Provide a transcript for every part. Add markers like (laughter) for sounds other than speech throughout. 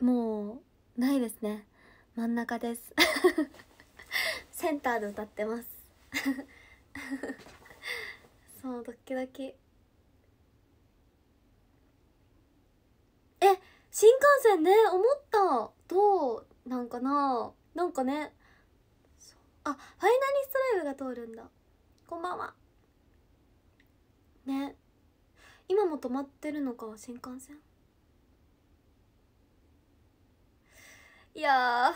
もうないですね真ん中です (laughs) センターで歌ってます (laughs) そうドッキドキえ新幹線ね思ったどうなんかななんかねあファイナリストライブが通るんだこんばんはね今も止まってるのか新幹線いや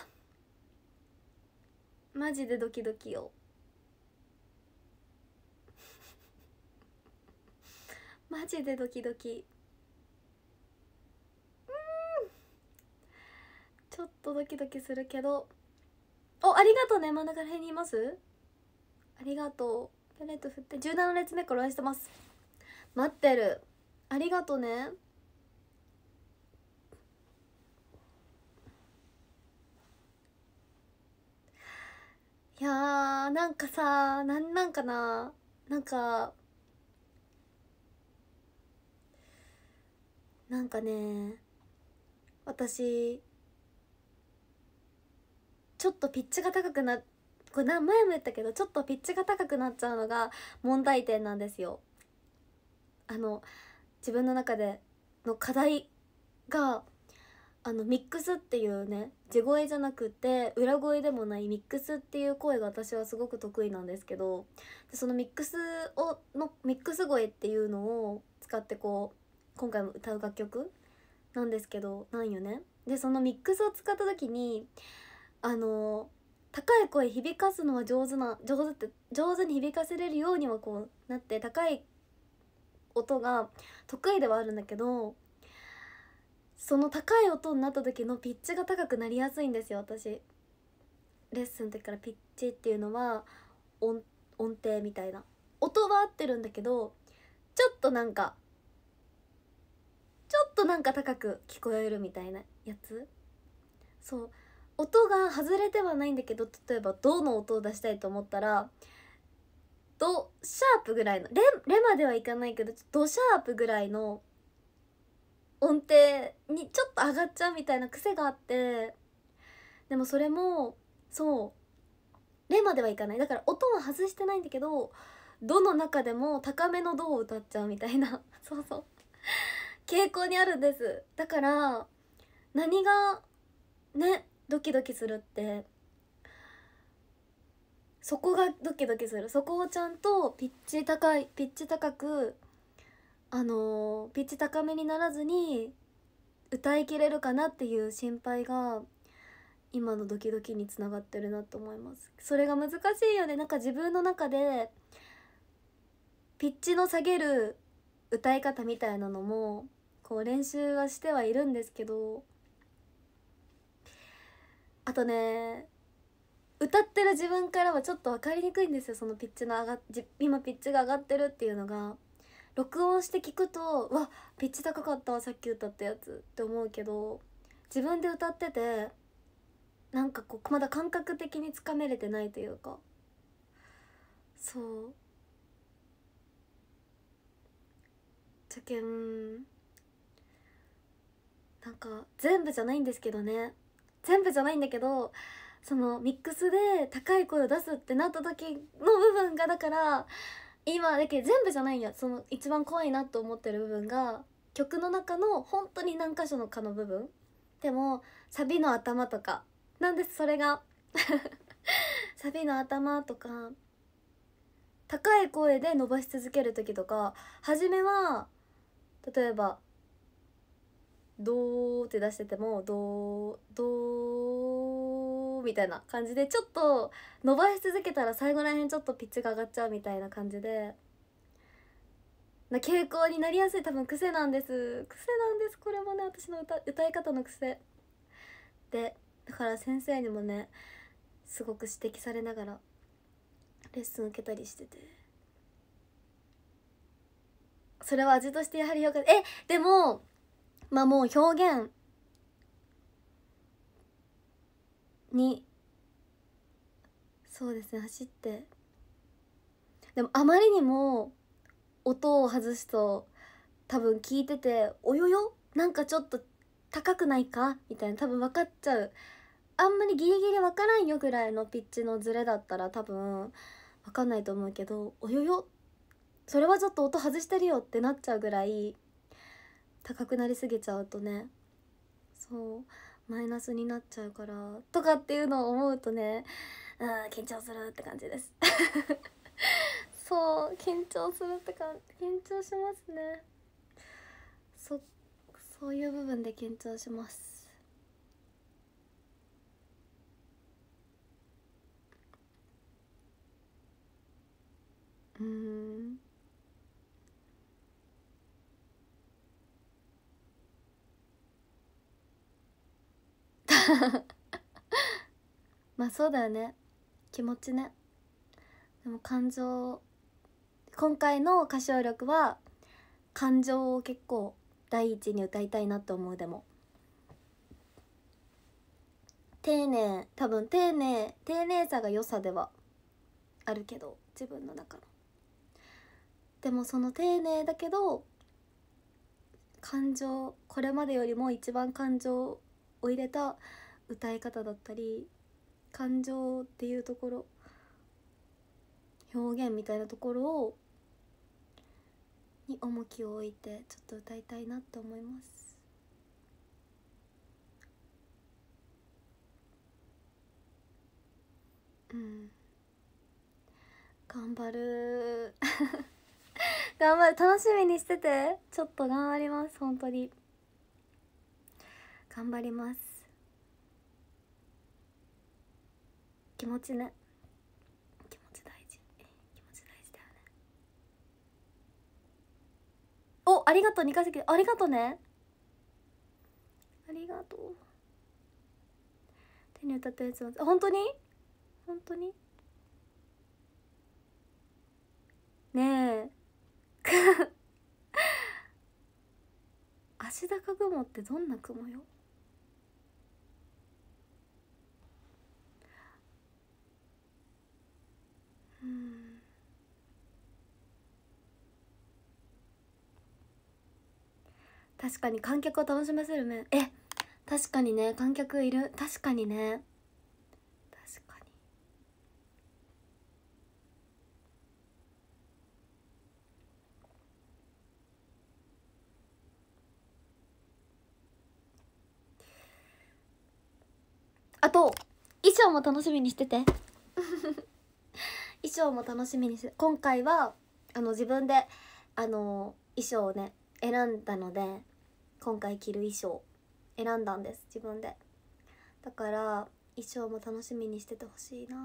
マジでドキドキよ (laughs) マジでドキドキうんちょっとドキドキするけどおありがとうね真ん中ら辺にいますありがとうペレット振って17列目から応してます待ってるありがとねいやーなんかさなんなんかななんかなんかね私ちょっとピッチが高くなこれ前も言ったけどちょっとピッチが高くなっちゃうのが問題点なんですよ。あの自分の中での課題があのミックスっていうね地声じゃなくて裏声でもないミックスっていう声が私はすごく得意なんですけどそのミックスをのミックス声っていうのを使ってこう今回も歌う楽曲なんですけどなんよね。でそのミックスを使った時にあの高い声響かすのは上手な上手って上手に響かせれるようにはこうなって高い音が得意ではあるんだけどその高い音になった時のピッチが高くなりやすいんですよ私レッスンの時からピッチっていうのは音音程みたいな音は合ってるんだけどちょっとなんかちょっとなんか高く聞こえるみたいなやつそう音が外れてはないんだけど例えば「ド」の音を出したいと思ったら「ド」シャープぐらいのレ「レ」まではいかないけど「ド」シャープぐらいの音程にちょっと上がっちゃうみたいな癖があってでもそれもそうレまではいかないだから音は外してないんだけどどの中でも高めの「ド」を歌っちゃうみたいな (laughs) そうそう傾向にあるんですだから何がねドキドキするってそこがドキドキするそこをちゃんとピッチ高いピッチ高くあのピッチ高めにならずに歌いきれるかなっていう心配が今のドキドキにつながってるなと思いますそれが難しいよねなんか自分の中でピッチの下げる歌い方みたいなのもこう練習はしてはいるんですけどあとね歌ってる自分からはちょっと分かりにくいんですよそのピッチの上が今ピッチが上がってるっていうのが。録音して聞くとうわピッチ高かったさっき歌ったやつって思うけど自分で歌っててなんかこうまだ感覚的につかめれてないというかそうじゃけんなんか全部じゃないんですけどね全部じゃないんだけどそのミックスで高い声を出すってなった時の部分がだから今だけ全部じゃないやその一番怖いなと思ってる部分が曲の中の本当に何箇所のかの部分でもサビの頭とかなんですそれが (laughs) サビの頭とか高い声で伸ばし続ける時とか初めは例えば「ドー」って出してても「ドードー」みたいな感じでちょっと伸ばし続けたら最後らへんちょっとピッチが上がっちゃうみたいな感じでな傾向になりやすい多分癖なんです癖なんですこれもね私の歌歌い方の癖でだから先生にもねすごく指摘されながらレッスン受けたりしててそれは味としてやはりよかったえでもまあもう表現にそうですね走ってでもあまりにも音を外すと多分聞いてて「およよなんかちょっと高くないか?」みたいな多分分かっちゃうあんまりギリギリ分からんよぐらいのピッチのズレだったら多分分かんないと思うけど「およよそれはちょっと音外してるよ」ってなっちゃうぐらい高くなりすぎちゃうとねそうマイナスになっちゃうからとかっていうのを思うとねあん緊張するって感じです (laughs) そう緊張するってか緊張しますねそそういう部分で緊張しますうん (laughs) まあそうだよね気持ちねでも感情今回の歌唱力は感情を結構第一に歌いたいなと思うでも丁寧多分丁寧丁寧さが良さではあるけど自分の中のでもその丁寧だけど感情これまでよりも一番感情を入れた歌い方だったり感情っていうところ表現みたいなところをに重きを置いてちょっと歌いたいなと思います。うん、頑張る (laughs) 頑張る楽しみにしててちょっと頑張ります本当に頑張ります気持ちね気持ち大事気持ち大事だよねおありがとう二階席ありがとうねありがとう手に歌ったやつは本当に本当にねえ (laughs) 足高雲ってどんな雲ようん確かに観客を楽しませる面え確かにね観客いる確かにね確かにあと衣装も楽しみにしてて。衣装も楽しみにして今回はあの自分であの衣装をね選んだので今回着る衣装選んだんです自分でだから衣装も楽しみにしててほしいな、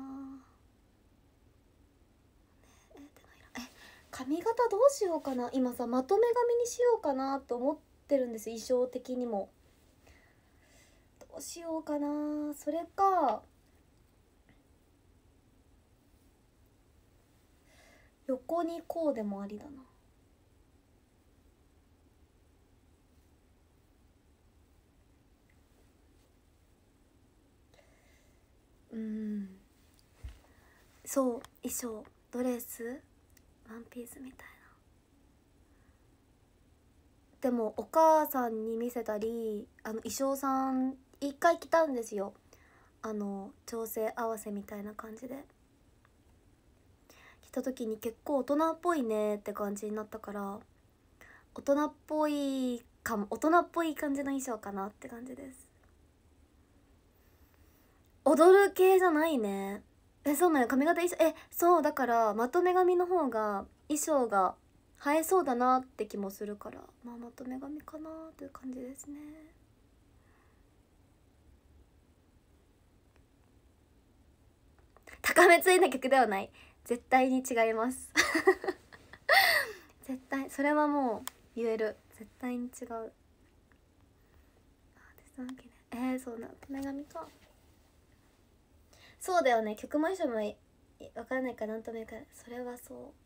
髪型どうしようかな今さまとめ髪にしようかなと思ってるんです衣装的にもどうしようかなそれか横にこうでもありだなうんそう衣装ドレスワンピースみたいなでもお母さんに見せたりあの衣装さん一回来たんですよあの調整合わせみたいな感じでた時に結構大人っぽいねって感じになったから大人っぽいかも大人っぽい感じの衣装かなって感じです踊る系じゃないねえそうなの髪型衣装えそうだからまとめ髪の方が衣装が映えそうだなって気もするからまあまとめ髪かなという感じですね高めついな曲ではない絶対に違います (laughs) 絶対それはもう言える絶対に違うえー、そうな手長かそうだよね曲も一緒もわからないかなんともいうからそれはそう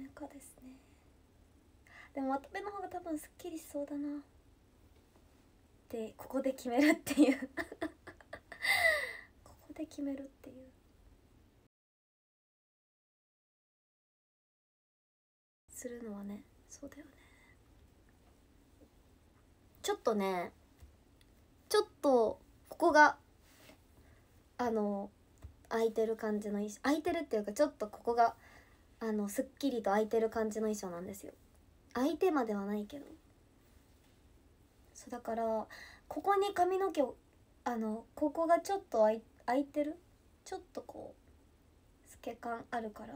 乙かですねでも乙女の方が多分すっきりしそうだなでここで決めるっていう (laughs) ここで決めるっていうするのはねそうだよねちょっとねちょっとここがあの空いてる感じの空いてるっていうかちょっとここがあのすっきりと空いてる感じの衣装なんですよ空いてまではないけどそうだからここに髪の毛をあのここがちょっと空い空いてるちょっとこう透け感あるから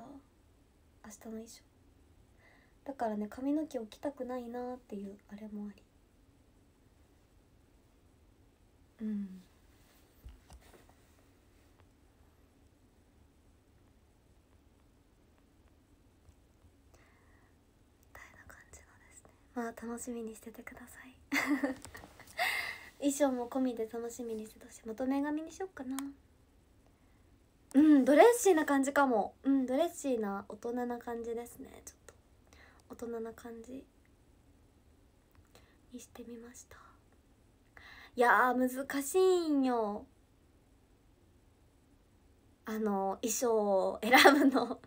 明日の衣装だからね髪の毛を着たくないなっていうあれもありうんまあ楽しみにしててください (laughs) 衣装も込みで楽しみにしてたし元女神にしよっかなうんドレッシーな感じかもうんドレッシーな大人な感じですねちょっと大人な感じにしてみましたいや難しいんよあの衣装を選ぶの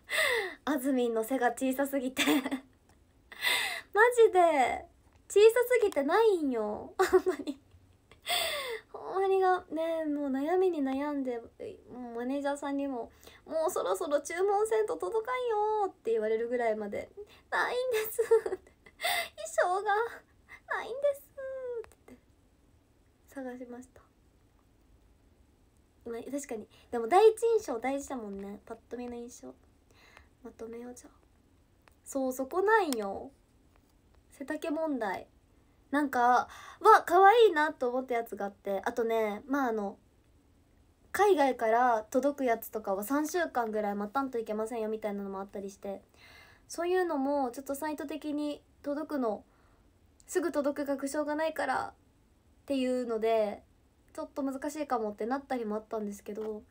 あずみんの背が小さすぎてジで小さすぎてないんよ (laughs) あんまりほんまにがねもう悩みに悩んでもうマネージャーさんにも「もうそろそろ注文せんと届かんよ」って言われるぐらいまで「ないんです」衣装がないんですって探しました今確かにでも第一印象大事だもんねパッと見の印象まとめようじゃあそうそこないよ背丈問題なんかわ可愛いなと思ったやつがあってあとねまああの海外から届くやつとかは3週間ぐらい待たんといけませんよみたいなのもあったりしてそういうのもちょっとサイト的に届くのすぐ届く確証がないからっていうのでちょっと難しいかもってなったりもあったんですけど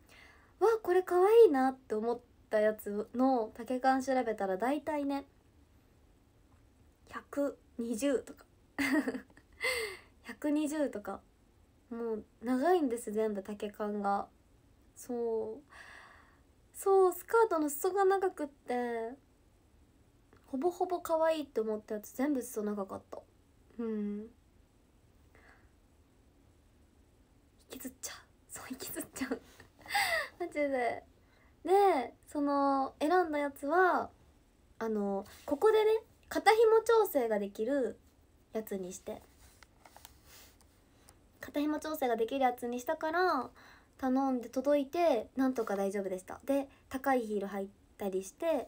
わこれ可愛いなって思ったやつの丈感調べたら大体ね120とか120 (laughs) とかもう長いんです全部丈感がそうそうスカートの裾が長くってほぼほぼ可愛いって思ったやつ全部裾長かったうん引きずっちゃうそう引きずっちゃう (laughs) マジででその選んだやつはあのここでね肩紐調整ができるやつにして肩紐調整ができるやつにしたから頼んで届いてなんとか大丈夫でしたで高いヒール入ったりして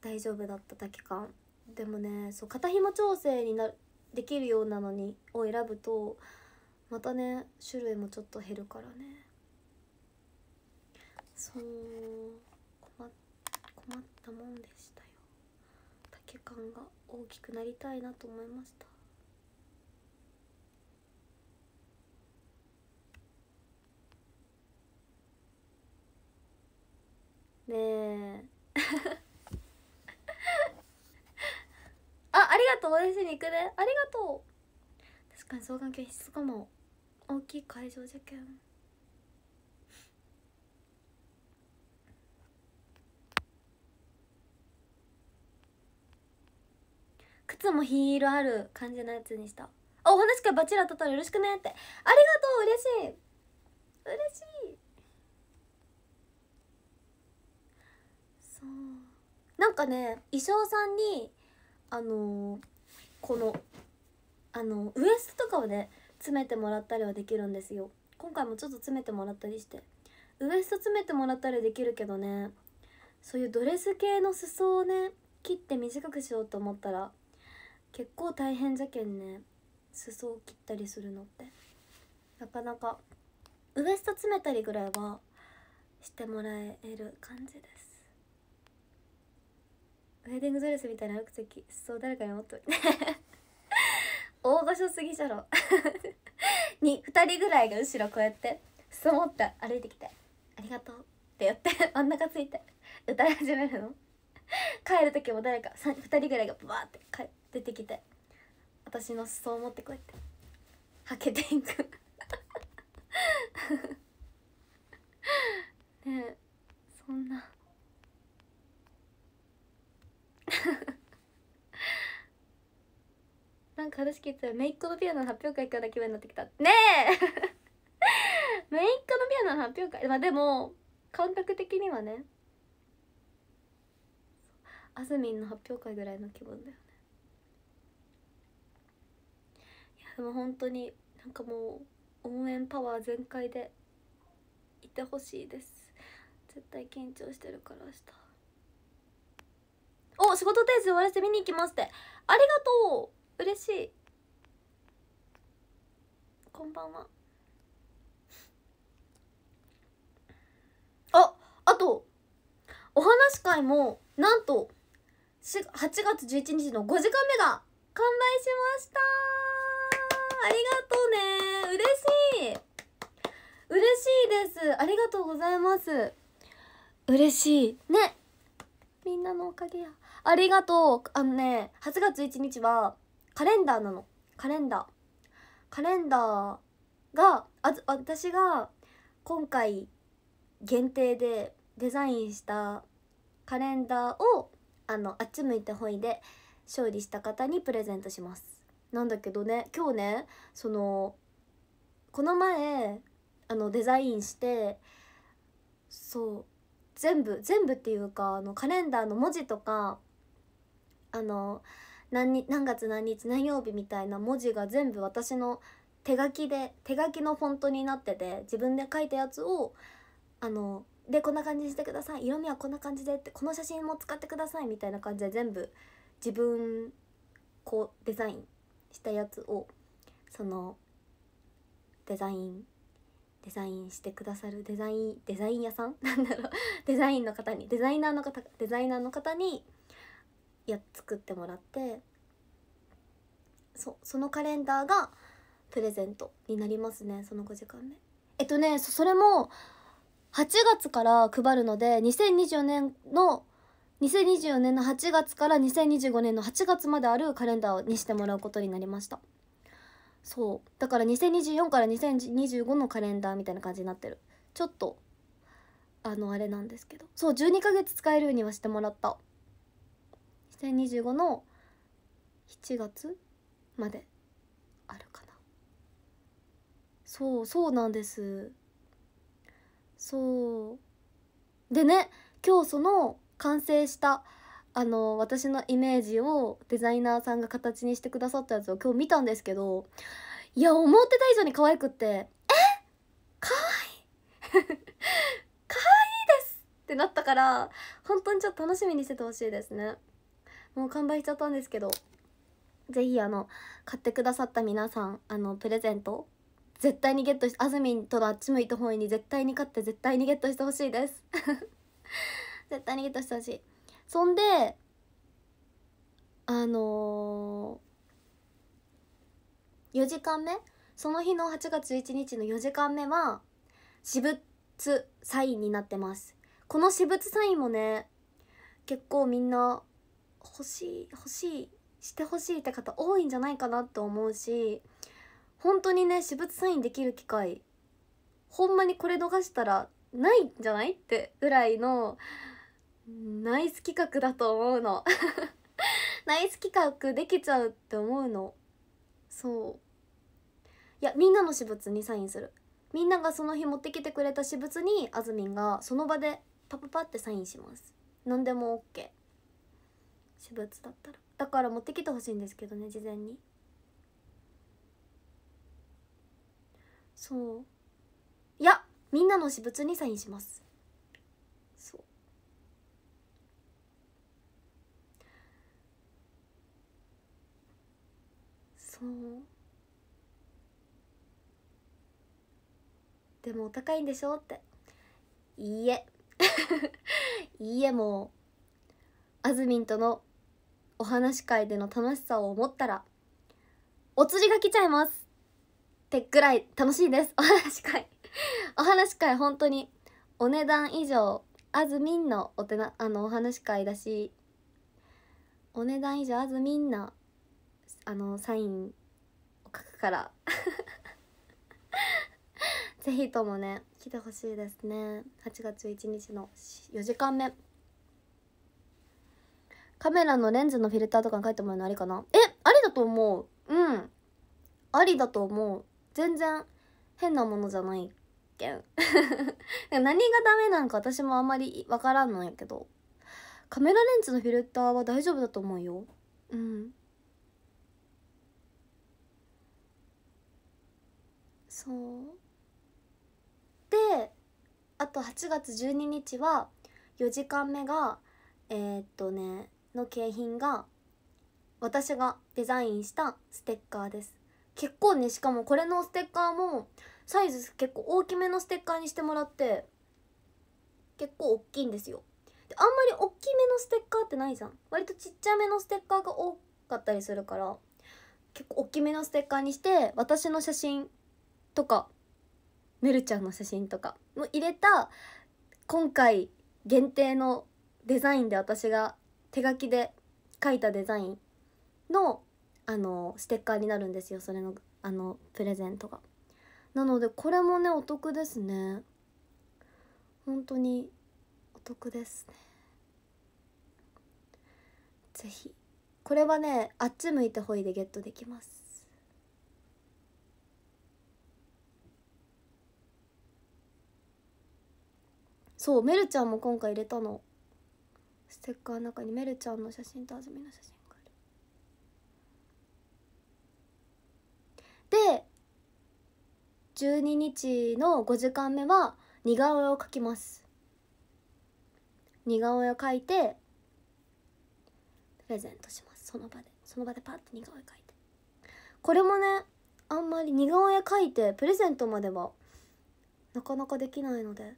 大丈夫だっただけかでもねそう肩紐調整になできるようなのにを選ぶとまたね種類もちょっと減るからねそう困ったもんでした時間が大きくなりたいなと思いましたね (laughs) あありがとう私に行くねありがとう確かに双眼鏡必須かも大きい会場受験つもヒールある感じのやつにしたあお話し会バチラとたったらよろしくねってありがとう嬉しい嬉しいそうなんかね衣装さんにあのー、このあのウエストとかをね詰めてもらったりはできるんですよ今回もちょっと詰めてもらったりしてウエスト詰めてもらったりできるけどねそういうドレス系の裾をね切って短くしようと思ったら結構大変じゃけんね裾を切ったりするのってなかなかウエスト詰めたりぐらいはしてもらえる感じですウェディングドレスみたいな悪きそう誰かに持っといて大御所すぎじゃろ (laughs) に2人ぐらいが後ろこうやって裾持って歩いてきて「ありがとう」ってやって真ん中ついて歌い始めるの帰る時も誰か2人ぐらいがバーって帰って。出てきて私の裾を持ってこうやってはけていく (laughs) ねえそんな (laughs) なんか話聞いてたらめいっ子のピアノの発表会から気分になってきたねえめいっ子のピアノの発表会まあでも感覚的にはねあずみんの発表会ぐらいの気分だよねでも本当になんかもう応援パワー全開でいてほしいです絶対緊張してるから明日お仕事定時終わらせて見に行きますってありがとう嬉しいこんばんはああとお話会もなんと8月11日の5時間目が完売しましたありがとうね嬉しい嬉しいですありがとうございます嬉しいねみんなのおかげやありがとうあのね8月1日はカレンダーなのカレンダーカレンダーがあ私が今回限定でデザインしたカレンダーをあのあっち向いてほいで勝利した方にプレゼントしますなんだけどね今日ねそのこの前あのデザインしてそう全部全部っていうかあのカレンダーの文字とかあの何何月何日何曜日みたいな文字が全部私の手書きで手書きのフォントになってて自分で書いたやつをあのでこんな感じにしてください色味はこんな感じでってこの写真も使ってくださいみたいな感じで全部自分こうデザインしたやつをそのデザインデザインしてくださるデザインデザイン屋さん (laughs) なんだろうデザインの方にデザイナーの方デザイナーの方にや作ってもらってそそのカレンダーがプレゼントになりますねその5時間目えっとねそれも8月から配るので2024年の2024年の8月から2025年の8月まであるカレンダーにしてもらうことになりましたそうだから2024から2025のカレンダーみたいな感じになってるちょっとあのあれなんですけどそう12ヶ月使えるようにはしてもらった2025の7月まであるかなそうそうなんですそうでね今日その完成したあの私のイメージをデザイナーさんが形にしてくださったやつを今日見たんですけどいや思ってた以上に可愛くってえ可愛い (laughs) 可愛いですってなったから本当にちょっと楽しみにしててほしいですねもう完売しちゃったんですけどぜひあの買ってくださった皆さんあのプレゼント絶対にゲットしてあずみんとのあっち向いた方に絶対に勝って絶対にゲットしてほしいです絶対にゲットしてほしいそんであのー、4時間目その日の8月11日の4時間目は私物サインになってますこの私物サインもね結構みんな欲しい欲しいしてほしいって方多いんじゃないかなと思うし本当にね私物サインできる機会ほんまにこれ逃したらないんじゃないってぐらいのナイス企画だと思うの (laughs) ナイス企画できちゃうって思うのそういやみんなの私物にサインするみんながその日持ってきてくれた私物にあずみんがその場でパパパってサインします何でも OK 私物だったらだから持ってきてほしいんですけどね事前にそういやみんなの私物にサインしますそうでもお高いんでしょっていいえ (laughs) いいえもうあずみんとのお話会での楽しさを思ったらお釣りが来ちゃいますってぐらい楽しいです (laughs) お話会お話会本当にお値段以上あずみんのおてなあのお話会だしお値段以上あずみんなあのサインを書くから是非 (laughs) ともね来てほしいですね8月1日の4時間目カメラのレンズのフィルターとかに書いてもらうのありかなえありだと思ううんありだと思う全然変なものじゃないけん (laughs) 何がダメなんか私もあんまり分からんのやけどカメラレンズのフィルターは大丈夫だと思うようんそうであと8月12日は4時間目がえー、っとねの景品が私がデザインしたステッカーです結構ねしかもこれのステッカーもサイズ結構大きめのステッカーにしてもらって結構大きいんですよであんまり大きめのステッカーってないじゃん割とちっちゃめのステッカーが多かったりするから結構大きめのステッカーにして私の写真とかねるちゃんの写真とかも入れた今回限定のデザインで私が手書きで書いたデザインのあのステッカーになるんですよそれのあのプレゼントが。なのでこれもねお得ですね。本当にお得ですね。ぜひこれはねあっち向いてほいでゲットできます。そうメルちゃんも今回入れたのステッカーの中にメルちゃんの写真とあずみの写真があるで12日の5時間目は似顔絵を描きます似顔絵を描いてプレゼントしますその場でその場でパッて似顔絵描いてこれもねあんまり似顔絵描いてプレゼントまではなかなかできないので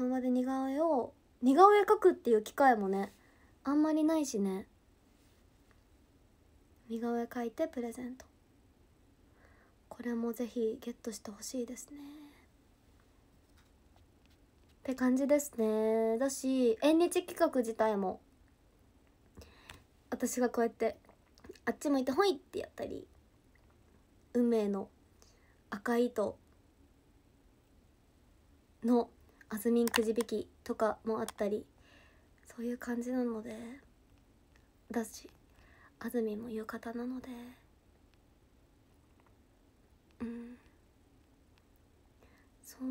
今まで似顔絵を似顔絵描くっていう機会もねあんまりないしね似顔絵描いてプレゼントこれもぜひゲットしてほしいですねって感じですねだし縁日企画自体も私がこうやってあっち向いてほいってやったり運命の赤い糸のあずみんくじ引きとかもあったりそういう感じなのでだしあずみんも浴衣なのでうんそう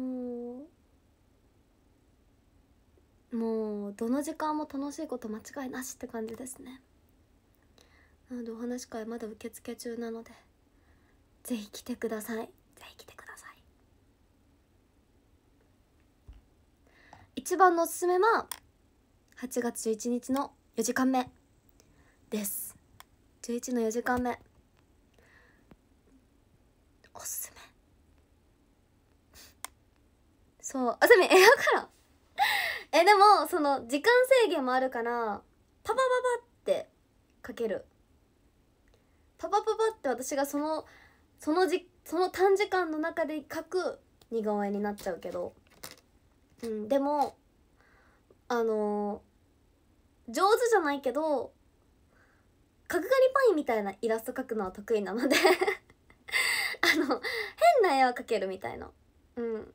もうどの時間も楽しいこと間違いなしって感じですねなのでお話会まだ受付中なのでぜひ来てくださいぜひ来てください一番のおすすめは8月11日の4時間目です11の4時間目おすすめそうあすみ (laughs) えだからえでもその時間制限もあるからパパパパってかけるパパパパって私がそのそのじその短時間の中で書く似顔絵になっちゃうけど、うん、でもあの上手じゃないけど角刈りパインみたいなイラスト描くのは得意なので (laughs) あの変な絵は描けるみたいなうん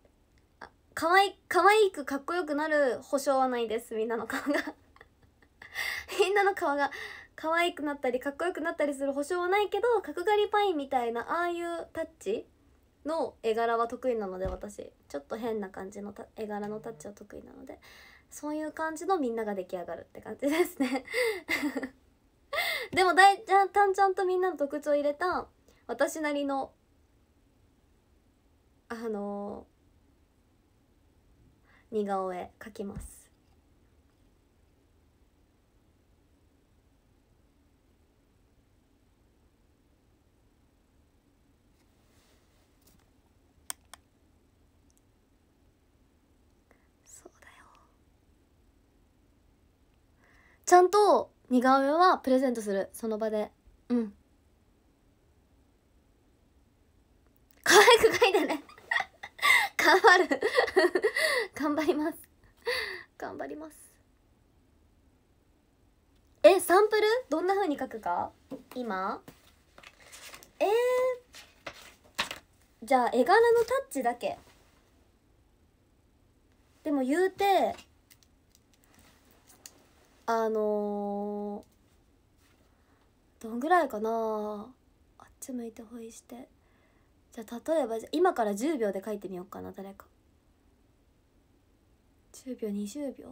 かわい可愛いくかっこよくなる保証はないですみんなの顔が (laughs) みんなの顔が可愛くなったりかっこよくなったりする保証はないけど角刈りパインみたいなああいうタッチの絵柄は得意なので私ちょっと変な感じの絵柄のタッチは得意なのでそういう感じのみんなが出来上がるって感じですね (laughs) でもだいちゃんたんちゃんとみんなの特徴入れた私なりのあのー、似顔絵描きますちゃんと似顔絵はプレゼントするその場でうん可愛く描いてね (laughs) 頑張る (laughs) 頑張ります頑張りますえサンプルどんな風に描くか今えー、じゃあ絵柄のタッチだけでも言うてあのー、どんぐらいかなあっち向いてほいしてじゃあ例えば今から10秒で書いてみようかな誰か10秒20秒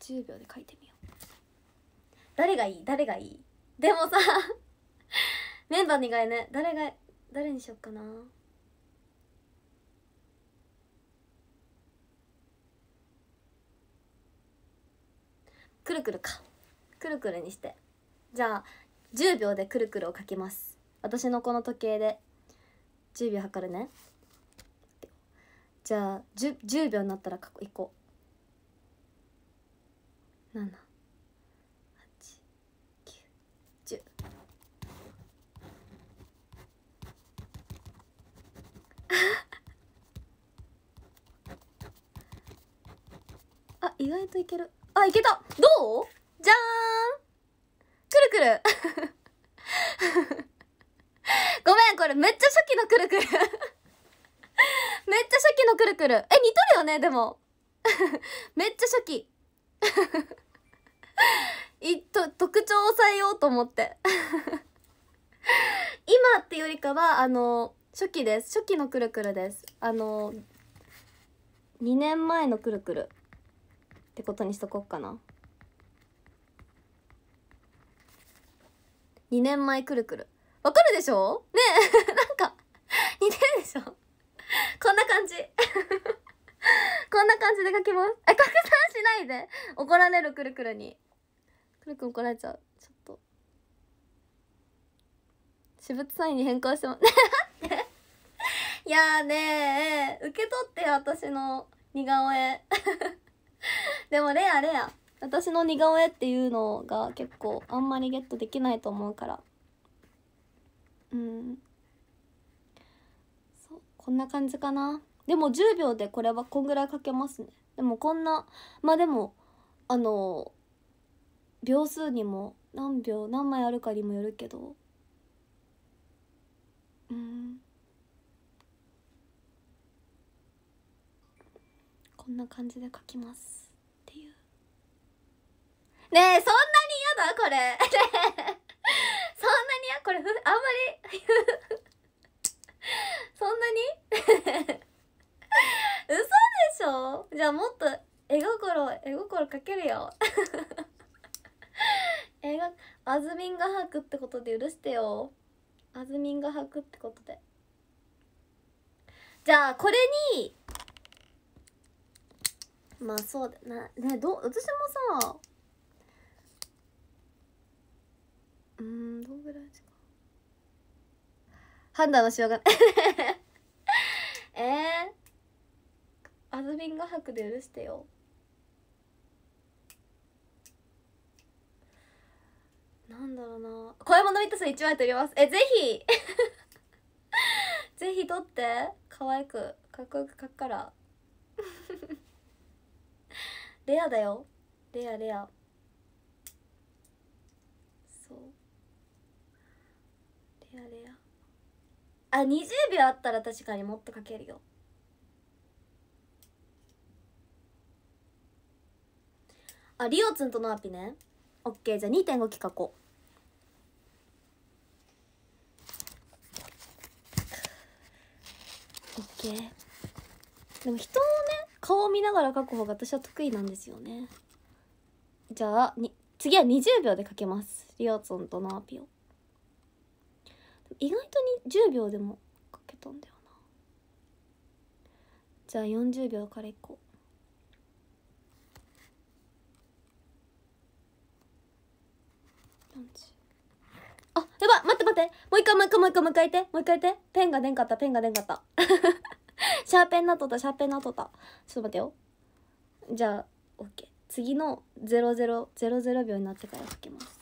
10秒で書いてみよう誰がいい誰がいいでもさ (laughs) メンバーにがいね誰が誰にしよっかなくるくるかくるくるにしてじゃあ10秒でくるくるをかけます私のこの時計で10秒測るねじゃあ 10, 10秒になったらいこう7 8 9 1あ意外といけるあ、いけたどうじゃーんくるくる (laughs) ごめん、これめっちゃ初期のくるくる (laughs) めっちゃ初期のくるくる。え、似とるよね、でも。(laughs) めっちゃ初期。いと特徴を抑えようと思って今ってよりかはあの初期です初期のくるくるですあの2年前のくるくるってことにしとこうかな2年前くるくるわかるでしょねえ (laughs) なんか似てるでしょこんな感じ (laughs) こんな感じで書きますえ拡散しないで怒られるくるくるにくるくん怒られちゃうちょっと私物サインに変更してもね (laughs) っていやーねえ受け取って私の似顔絵 (laughs) でもレアレア私の似顔絵っていうのが結構あんまりゲットできないと思うからうんそうこんな感じかなでも10秒でこれはこんぐらいかけますねでもこんなまあでもあの秒数にも何秒何枚あるかにもよるけどうんこんな感じで書きますっていうねえそんなに嫌だこれね (laughs) そんなに嫌これあんまり (laughs) そんなに (laughs) 嘘でしょじゃあもっと絵心絵心かけるよ絵がアズミンガハク」ってことで許してよアズミンガハクってことでじゃあこれにまあそうだなねど私もさうんどんぐらいです判断のしようがない (laughs) えー、アズビン画伯で許してよなんだろうな小山の飲みたさ1枚取りますえぜひ (laughs) ぜひ取って可愛くかっこよく書くからレアだよレアレアそうレアレアあ20秒あったら確かにもっとかけるよあリオツンとノアピねオッケーじゃあ2.5期書こうオッケーでも人をね顔を見ながら書く方が私は得意なんですよねじゃあに次は20秒で書けますリオツンとナーピオ意外とに10秒でも書けたんだよなじゃあ40秒からいこうあやば待って待ってもう一回もう一回もう一回もう一回ってもう一回ってペンが出んかったペンが出んかったシャーペンなっとった、シャーペンなっとった。ちょっと待ってよ。じゃあ、OK。次の0000秒になってから吹きます。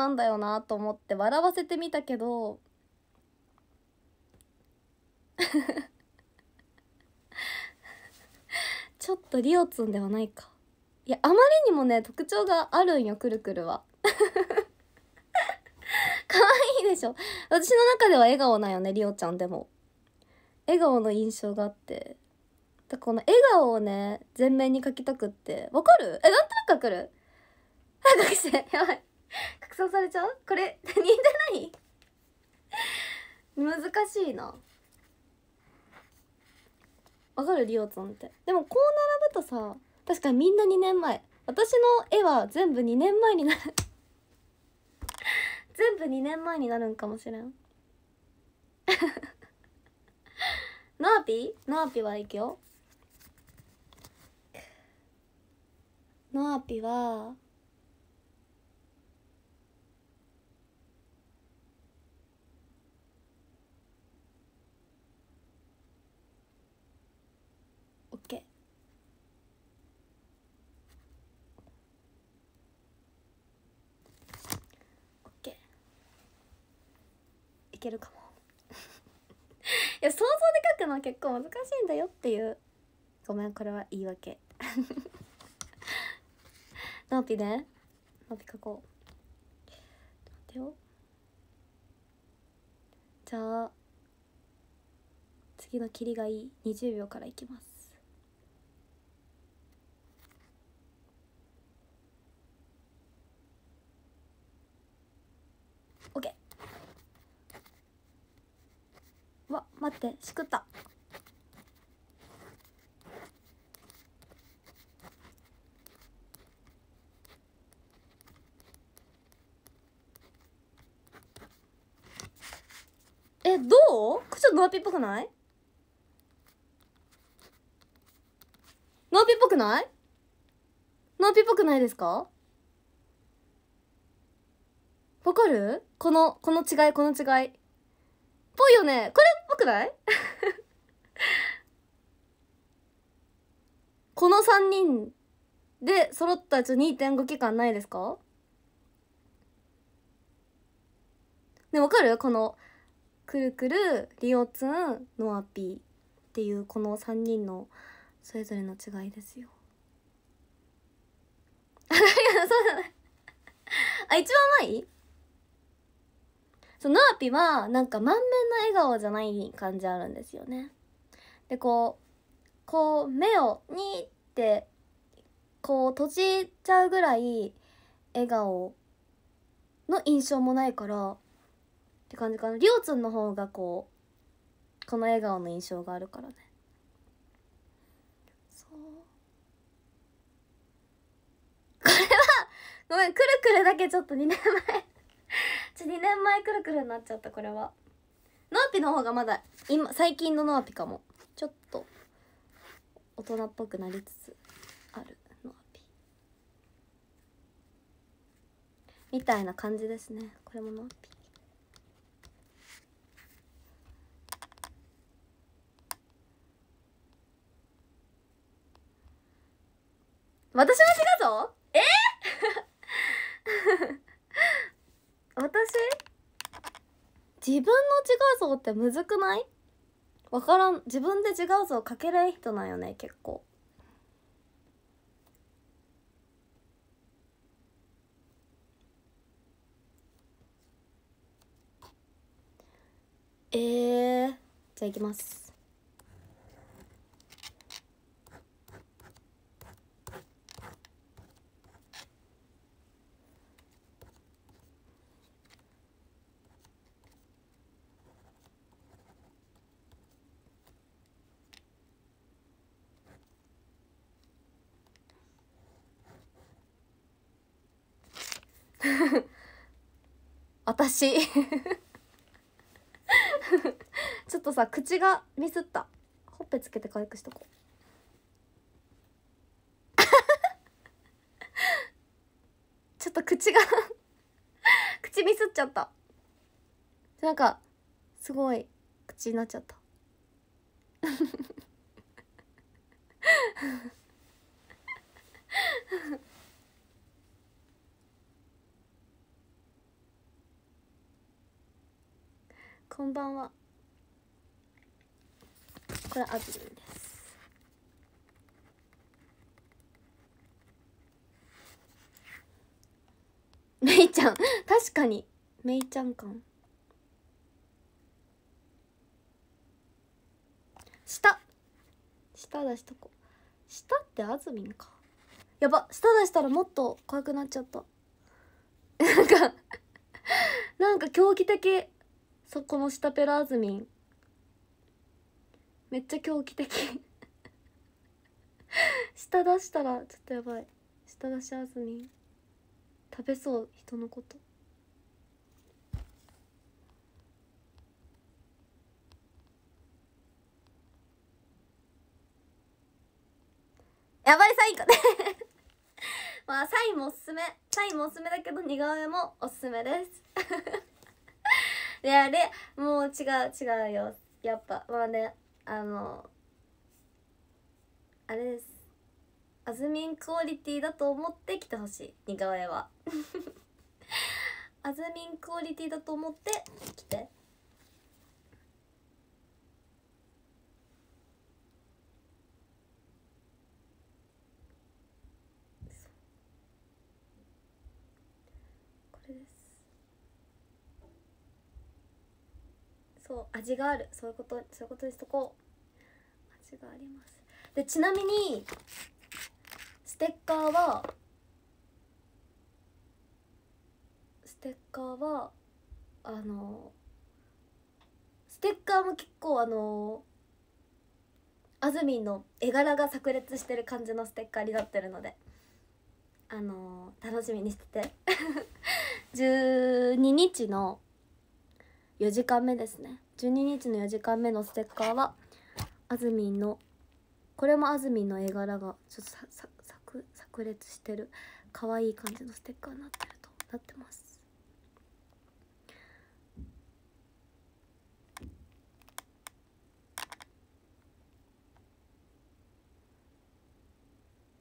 なんだよなと思って笑わせてみたけど (laughs) ちょっとリオツンではないかいやあまりにもね特徴があるんよくるくるは (laughs) 可愛いでしょ私の中では笑顔なんよねリオちゃんでも笑顔の印象があってだこの笑顔をね全面に描きたくってわかるえなんとなく描くるく学 (laughs) てやばい (laughs) 拡散されちゃうこれ他人 (laughs) じゃない難しいなわかるリオツンってでもこう並ぶとさ確かにみんな2年前私の絵は全部2年前になる (laughs) 全部2年前になるんかもしれんナーピーナーピーはいくよナーピーはけるかも (laughs) いや想像で書くのは結構難しいんだよっていうごめんこれは言い訳ノーピねノーピ書こう待てよじゃあ次の切りがいい20秒からいきますオッケー待ってしくったえどうちょっとノーピっぽくないノーピっぽくないノーピっぽくないですかわかるこのこの違いこの違いぽいよねこれくない (laughs) この3人で揃ったやつ2.5期間ないですかねわかるこのくるくるリオツンノアピーっていうこの3人のそれぞれの違いですよ。(laughs) あ一番前そのアピはなんか満面の笑顔じゃない感じあるんですよねでこうこう目をにってこう閉じちゃうぐらい笑顔の印象もないからって感じかなりょうつんの方がこうこの笑顔の印象があるからねそうこれはごめんくるくるだけちょっと2年前ちょ2年前くるくるになっちゃったこれはノアピの方がまだ今最近のノアピかもちょっと大人っぽくなりつつあるノアピみたいな感じですねこれもノアピ私は違うぞえー、(laughs) 私自分の自画像ってむずくないわからん自分で自画像描けない人なんよね結構えー、じゃあいきます (laughs) 私 (laughs) ちょっとさ口がミスったほっぺつけて回復しとこう (laughs) ちょっと口が口ミスっちゃったなんかすごい口になっちゃったこんばんはこれアズミンですめいちゃん確かにめいちゃん感下下出しとこ下ってあずみんかやば下出したらもっと怖くなっちゃったなんかなんか狂気的そこの下ペラーズミンめっちゃ狂気的下出したらちょっとやばい下出しあずみん食べそう人のことやばいサインかねまあサインもおすすめサインもおすすめだけど似顔絵もおすすめです (laughs) であれもう違う違うよやっぱまあねあのあれですアズミンクオリティだと思って来てほしい似顔絵はアズミンクオリティだと思って来てそう味があるそういうことそういうことにしとこう味がありますでちなみにステッカーはステッカーはあのステッカーも結構あのあずみんの絵柄が炸裂してる感じのステッカーになってるのであの楽しみにしてて12 (laughs) 日の4時間目ですね12日の4時間目のステッカーはあずみんのこれもあずみんの絵柄がちょっとささく炸裂してる可愛い感じのステッカーになってるとなってます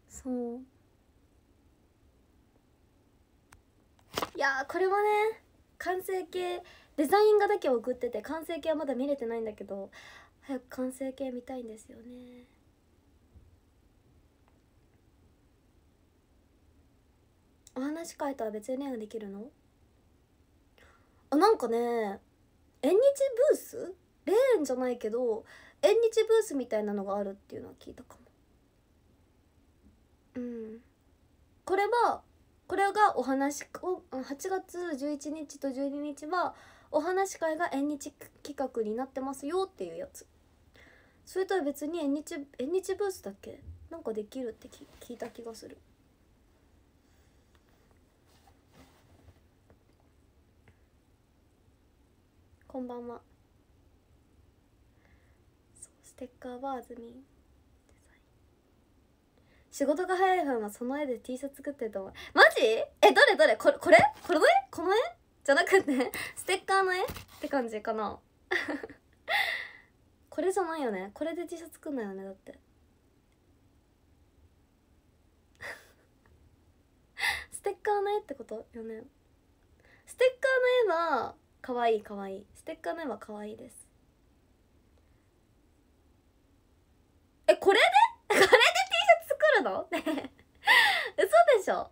そういやこれもね完成形デザイン画だけ送ってて完成形はまだ見れてないんだけど早く完成形見たいんですよねお話書いたら別に絵できるのあなんかね縁日ブースレーンじゃないけど縁日ブースみたいなのがあるっていうのは聞いたかもうんこれはこれがお話を8月11日と12日はお話会が縁日企画になってますよっていうやつそれとは別に縁日縁日ブースだっけなんかできるって聞いた気がするこんばんはステッカーはずみ仕事が早い分はその絵で T シャツ作ってると思うマジえどれどれこれこれこれこの絵じゃなくてステッカーの絵って感じかな (laughs) これじゃないよねこれで T シャツ作んないよねだって (laughs) ステッカーの絵ってことよねステッカーの絵はかわいいかわいいステッカーの絵はかわいいですえこれで (laughs) これで T シャツ作るの嘘でしょ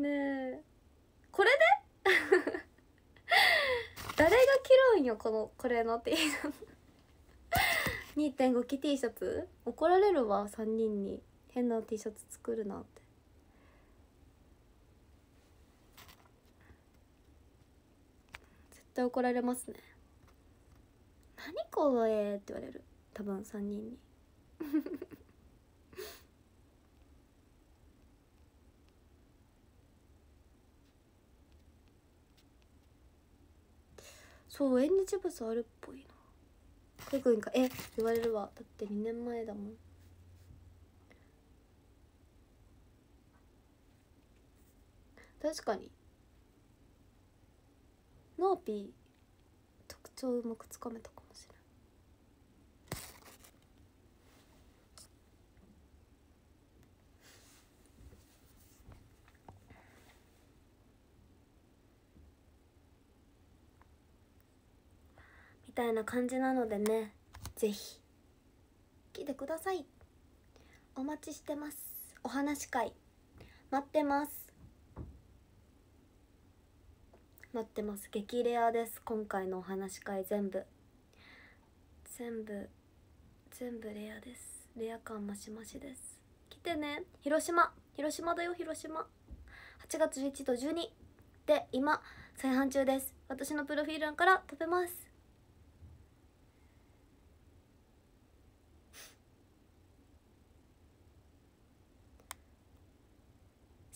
ねえこれで (laughs) 誰が着るんよこのこれの T シャツ2.5 T シャツ怒られるわ3人に変な T シャツ作るなって絶対怒られますね何これって言われる多分3人にそう縁日物あるっぽいなかいくんかえ言われるわだって2年前だもん確かにノーピー特徴うまくつかめたかみたいな感じなのでね是非来てくださいお待ちしてますお話会待ってます待ってます激レアです今回のお話会全部全部全部レアですレア感増し増しです来てね広島広島だよ広島8月11と12で今再販中です私のプロフィール欄から飛べます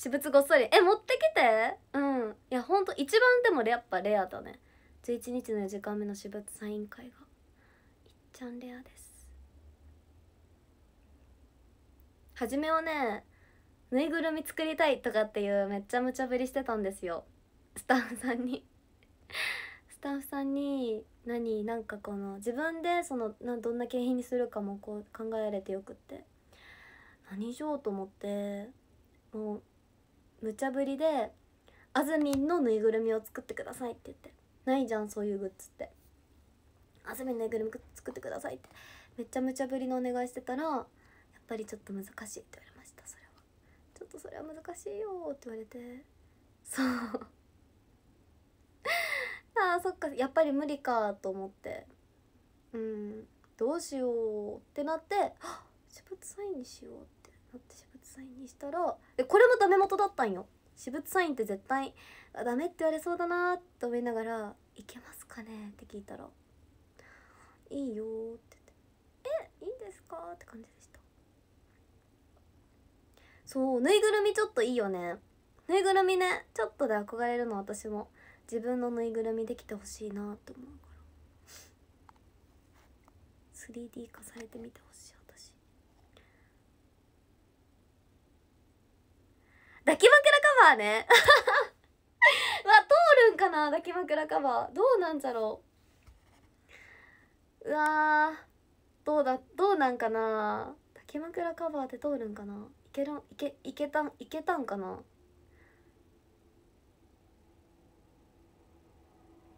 私物ごっそりえ持ってきてうんいやほんと一番でもやっぱレアだね11日の4時間目の私物サイン会がいっちゃんレアです初めはねぬいぐるみ作りたいとかっていうめっちゃ無茶ぶりしてたんですよスタッフさんにスタッフさんに何なんかこの自分でそのなどんな景品にするかもこう考えられてよくって何しようと思ってもう無茶ぶりであずみんのぬいぐるみを作ってくださいって言ってないじゃんそういうグッズってあずみんぬいぐるみ作ってくださいってめっちゃ無茶ぶりのお願いしてたらやっぱりちょっと難しいって言われましたそれはちょっとそれは難しいよって言われてそう (laughs) あーそっかやっぱり無理かと思ってうんどうしようってなって「私物サインにしよう」ってなってしまうサインにしたらでこれもダメ元だったんよ私物サインって絶対ダメって言われそうだなと思いながら「いけますかね?」って聞いたら「いいよ」って言って「えいいんですか?」って感じでしたそうぬいぐるみちょっといいよねぬいぐるみねちょっとで憧れるの私も自分のぬいぐるみできてほしいなと思うから 3D 化されてみた抱き枕カバーね (laughs) わ、通るんかな抱き枕カバーどうなんじゃろううわどうだどうなんかな抱き枕カバーって通るんかないけるんいけいけたんいけたんかな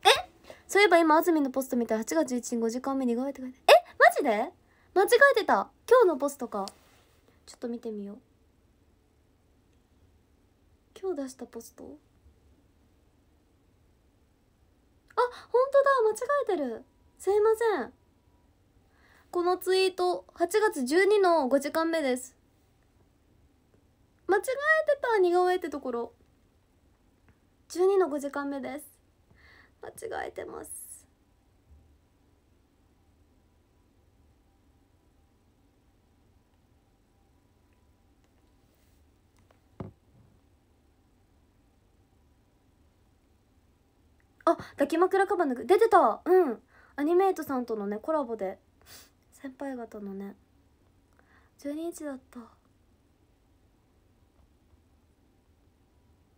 えそういえば今あずみのポスト見たら8月1日5時間目に5回て書いてえマジで間違えてた今日のポストかちょっと見てみよう今日出したポストあ本当だ間違えてるすいませんこのツイート8月12の5時間目です間違えてた似顔絵ってところ12の5時間目です間違えてますあ抱き枕カバンの出てたうんアニメイトさんとのねコラボで先輩方のね12日だった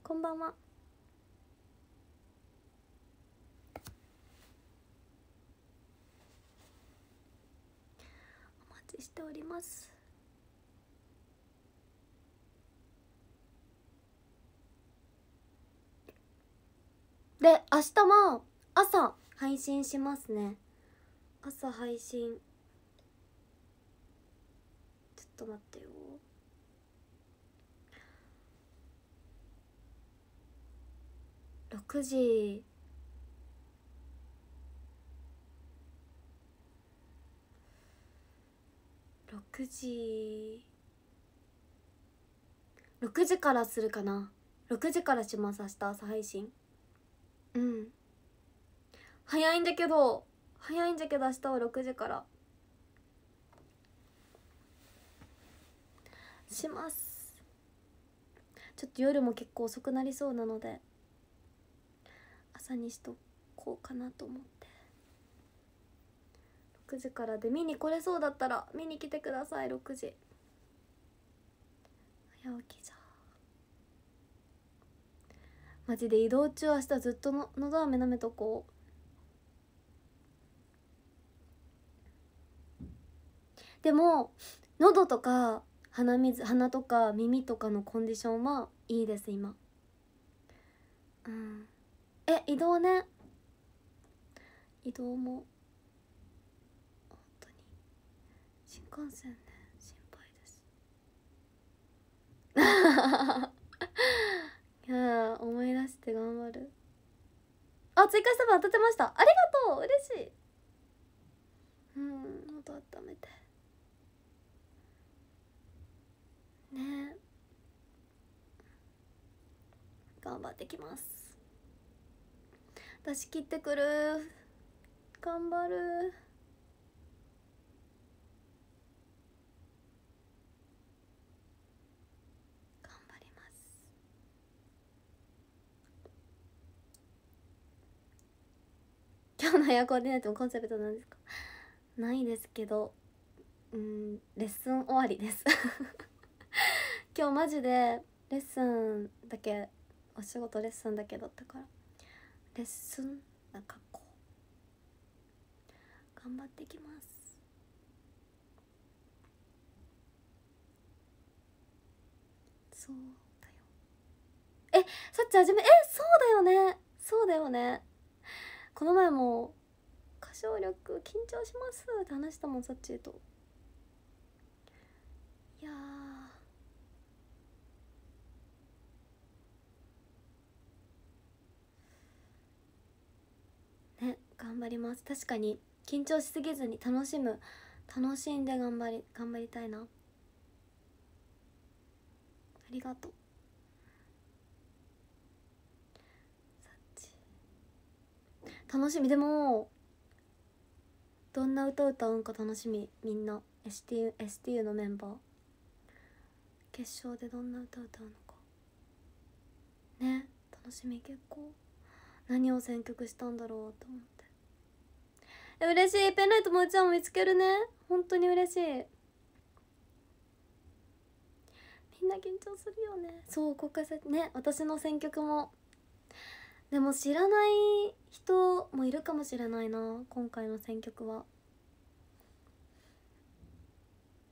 こんばんはお待ちしておりますで明日も朝配信しますね朝配信ちょっと待ってよ6時6時6時からするかな6時からします明日朝配信うん早いんだけど早いんだけど明日は6時からしますちょっと夜も結構遅くなりそうなので朝にしとこうかなと思って6時からで見に来れそうだったら見に来てください6時早起きじゃマジで移動中明日ずっとの喉飴舐めとこうでも喉とか鼻水鼻とか耳とかのコンディションはいいです今うんえ移動ね移動も本当に新幹線ね心配ですいや思い出して頑張るあ追加した分当たってましたありがとう嬉しいうん喉温めてね頑張ってきます私切ってくる頑張る今日のエアコーディネーのコンセプトなんですかないですけどうんレッスン終わりです (laughs) 今日マジでレッスンだけお仕事レッスンだけだったからレッスンな格好頑張ってきますそうだよえさっち始めえそうだよねそうだよねこの前も「歌唱力緊張します」って話したもんさっちといやね頑張ります確かに緊張しすぎずに楽しむ楽しんで頑張り頑張りたいなありがとう楽しみでもどんな歌歌うんか楽しみみんな STU, STU のメンバー決勝でどんな歌歌うのかね楽しみ結構何を選曲したんだろうと思って嬉しいペンライトもうちゃんも見つけるね本当に嬉しいみんな緊張するよねそう公開さね私の選曲もでも知らない人もいるかもしれないな今回の選曲は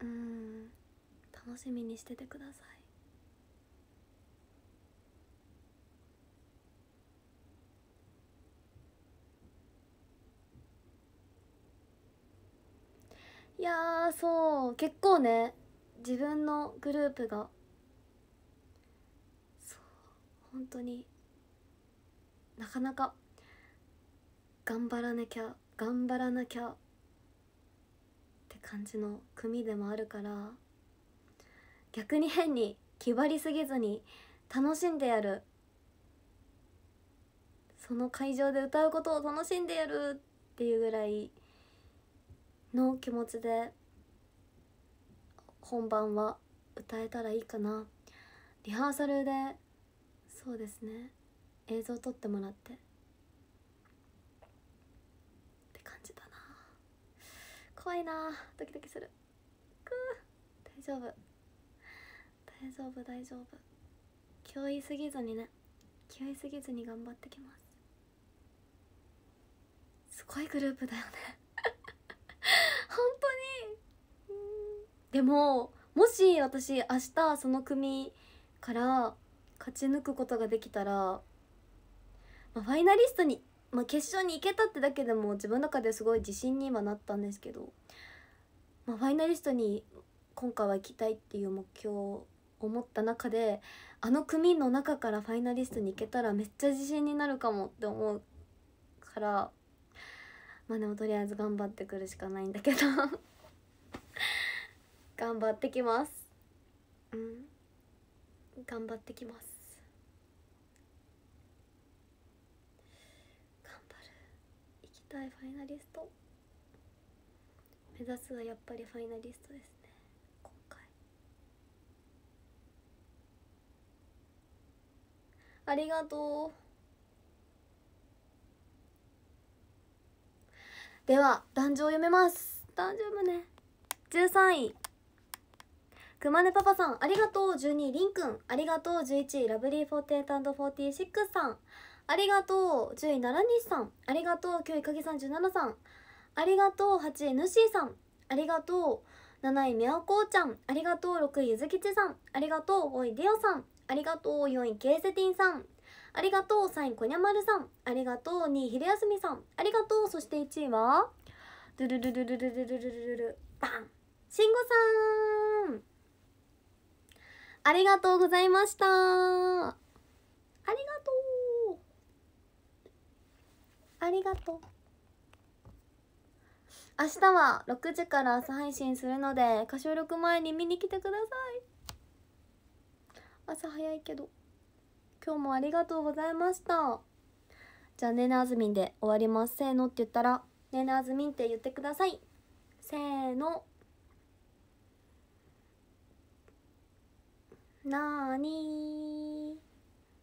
うん楽しみにしててくださいいやそう結構ね自分のグループがそう本当になかなか頑張らなきゃ頑張らなきゃって感じの組でもあるから逆に変に気張りすぎずに楽しんでやるその会場で歌うことを楽しんでやるっていうぐらいの気持ちで本番は歌えたらいいかなリハーサルでそうですね映像撮ってもらってって感じだな怖いなドキドキするく大丈夫大丈夫大丈夫気負いすぎずにね気負いすぎずに頑張ってきますすごいグループだよね (laughs) 本当にでももし私明日その組から勝ち抜くことができたらまあ、ファイナリストに、まあ、決勝に行けたってだけでも自分の中ですごい自信にはなったんですけど、まあ、ファイナリストに今回は行きたいっていう目標を思った中であの組の中からファイナリストに行けたらめっちゃ自信になるかもって思うからまあでもとりあえず頑張ってくるしかないんだけど (laughs) 頑張ってきますうん頑張ってきます対ファイナリスト目指すはやっぱりファイナリストですね今回ありがとうでは壇上読めます壇上読むね13位熊根パパさんありがとう12位りんくんありがとう11位ラブリー 48&46 さんありがとう10位奈良西さんありがとう9位影37さんありがとう8位 NC さんありがとう7位みやこうちゃんありがとう6位ゆずきちさんありがとう5位ディオさんありがとう4位ケイセティンさんありがとう3位こにゃまるさんありがとう2位ひれやすみさんありがとうそして1位はドゥルルルルルルルルルルバンしんごさんありがとうございましたありがとうありがとう明日は6時から朝配信するので歌唱力前に見に来てください朝早いけど今日もありがとうございましたじゃあ「ねなあずみん」で終わりますせーのって言ったら「ねなあずみん」って言ってくださいせーのなーに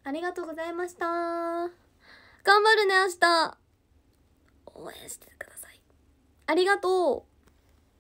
ありがとうございました頑張るね明日応援してくださいありがとう